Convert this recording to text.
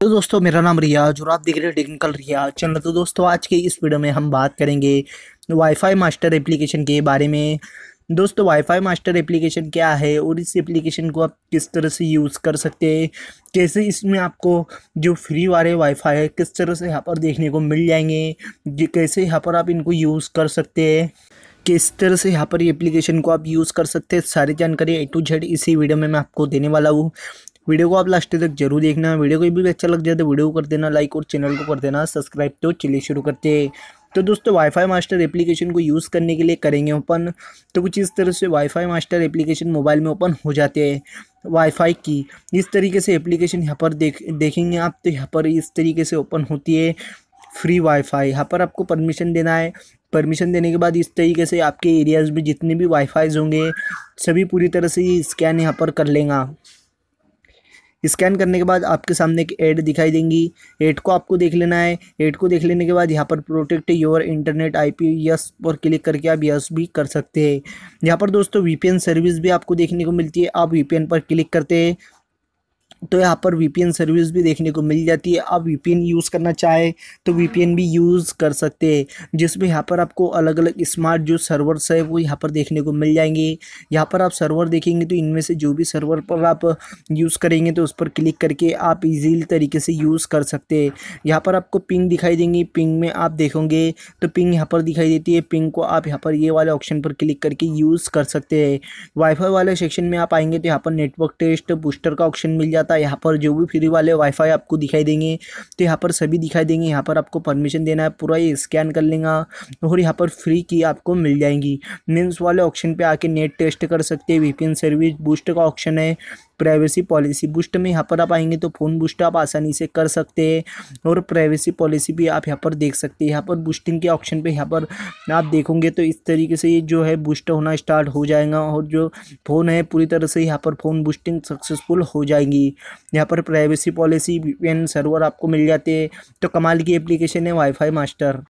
तो दोस्तों मेरा नाम रियाज और आप देख रहे हो टेक्निकल रियाज चैनल तो दोस्तों आज के इस वीडियो में हम बात करेंगे वाईफाई मास्टर एप्लीकेशन के बारे में दोस्तों वाईफाई मास्टर एप्लीकेशन क्या है और इस एप्लीकेशन को आप किस तरह से यूज़ कर सकते हैं कैसे इसमें आपको जो फ्री वाले वाईफाई है किस तरह से यहाँ पर देखने को मिल जाएंगे कैसे यहाँ पर आप इनको यूज़ कर सकते हैं किस तरह से यहाँ पर एप्लीकेशन को आप यूज़ कर सकते हैं सारी जानकारी ए टू जेड इसी वीडियो में मैं आपको देने वाला हूँ वीडियो को आप लास्ट तक जरूर देखना वीडियो को भी अच्छा लग जाए तो वीडियो को कर देना लाइक और चैनल को कर देना सब्सक्राइब तो चलिए शुरू करते हैं तो दोस्तों वाईफाई मास्टर एप्लीकेशन को यूज़ करने के लिए करेंगे ओपन तो कुछ इस तरह से वाईफाई मास्टर एप्लीकेशन मोबाइल में ओपन हो जाते हैं वाईफाई की इस तरीके से एप्लीकेशन यहाँ पर देख देखेंगे आप तो यहाँ पर इस तरीके से ओपन होती है फ्री वाईफाई यहाँ पर आपको परमिशन देना है परमिशन देने के बाद इस तरीके से आपके एरियाज़ में जितने भी वाईफाईज होंगे सभी पूरी तरह से स्कैन यहाँ पर कर लेगा स्कैन करने के बाद आपके सामने एक ऐड दिखाई देंगी ऐड को आपको देख लेना है ऐड को देख लेने के बाद यहाँ पर protect your internet IP yes पर क्लिक करके आप यस भी कर सकते हैं यहाँ पर दोस्तों वीपीएन सर्विस भी आपको देखने को मिलती है आप वीपीएन पर क्लिक करते हैं तो यहाँ पर वी सर्विस भी देखने को मिल जाती है आप वी यूज़ करना चाहें तो वी भी यूज़ कर सकते हैं जिसमें यहाँ पर आपको अलग अलग स्मार्ट जो सर्वर्स है वो यहाँ पर देखने को मिल जाएंगे यहाँ पर आप सर्वर देखेंगे तो इनमें से जो भी सर्वर पर आप यूज़ करेंगे तो उस पर क्लिक करके आप इजील तरीके से यूज़ कर सकते हैं यहाँ पर आपको पिंग दिखाई देंगी पिंग में आप देखोगे तो पिंग यहाँ पर दिखाई देती है पिंग को आप यहाँ पर ये वाले ऑप्शन पर क्लिक करके यूज़ कर सकते हैं वाईफाई वाले सेक्शन में आप आएंगे तो यहाँ पर नेटवर्क टेस्ट बूस्टर का ऑप्शन मिल जाता है है यहाँ पर जो भी फ्री वाले वाईफाई आपको दिखाई देंगे तो यहाँ पर सभी दिखाई देंगे यहाँ पर आपको परमिशन देना है पूरा ये स्कैन कर लेगा और यहाँ पर फ्री की आपको मिल जाएंगी मीन्स वाले ऑप्शन पर आके नेट टेस्ट कर सकते हैं वीपीएन सर्विस बूस्ट का ऑप्शन है प्राइवेसी पॉलिसी बूस्ट में यहाँ पर आप आएंगे तो फ़ोन बूस्ट आप आसानी से कर सकते हैं और प्राइवेसी पॉलिसी भी आप यहाँ पर देख सकते हैं यहाँ पर बूस्टिंग के ऑप्शन पे यहाँ पर आप देखोगे तो इस तरीके से ये जो है बूस्ट होना स्टार्ट हो जाएगा और जो फ़ोन है पूरी तरह से यहाँ पर फ़ोन बूस्टिंग सक्सेसफुल हो जाएगी यहाँ पर privacy policy V P N server आपको मिल जाते हैं तो कमाल की एप्लीकेशन है वाईफाई मास्टर